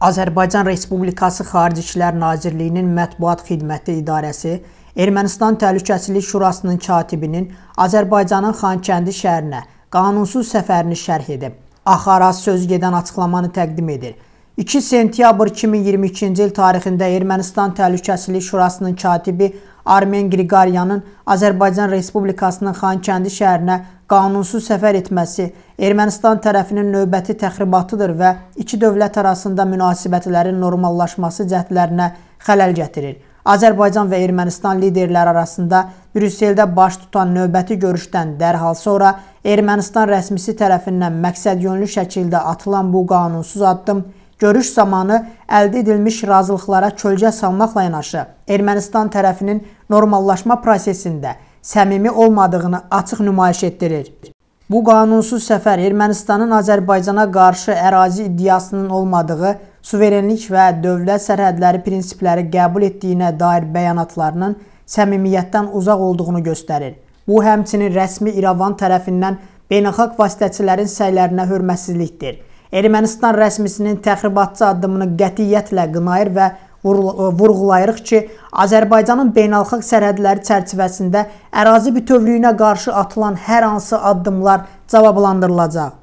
Azərbaycan Respublikası Xarici İşlər Nazirliyinin Mətbuat Xidməti İdarəsi Ermənistan Təhlükəsizlik Şurasının katibinin Azərbaycanın Xankəndi şəhərinə qanunsuz səfərini şərh edib. Axaraz söz gedən açıqlamanı təqdim edir. 2 sentyabr 2022-ci il tarixində Ermənistan Təhlükəsizlik Şurasının katibi Armen Qriqaryanın Azərbaycan Respublikasının Xankəndi şəhərinə qanunsuz səfər etməsi Ermənistan tərəfinin növbəti təxribatıdır və iki dövlət arasında münasibətlərin normallaşması cəhdlərinə xələl gətirir. Azərbaycan və Ermənistan liderləri arasında Brüsseldə baş tutan növbəti görüşdən dərhal sonra Ermənistan rəsmisi tərəfindən məqsədyönlü şəkildə atılan bu qanunsuz addım görüş zamanı əldə edilmiş razılıqlara kölgə salmaqla yanaşı Ermənistan tərəfinin normallaşma prosesində səmimi olmadığını açıq nümayiş etdirir. Bu qanunsuz səfər Ermənistanın Azərbaycana qarşı ərazi iddiasının olmadığı, suverenlik və dövlət sərhədləri prinsipləri qəbul etdiyinə dair bəyanatlarının səmimiyyətdən uzaq olduğunu göstərir. Bu həmçinin rəsmi İrəvan tərəfindən beynəlxalq vasitəçilərin səylərinə hörmətsizlikdir. Ermənistan rəsmisinin təxribatçı addımını qətiyyətlə qınayır və E, vurğulayırıq ki, Azərbaycanın beynəlxalq sərhədləri çərçivəsində ərazi bütövlüyünə qarşı atılan hər hansı addımlar cavablandırılacaq.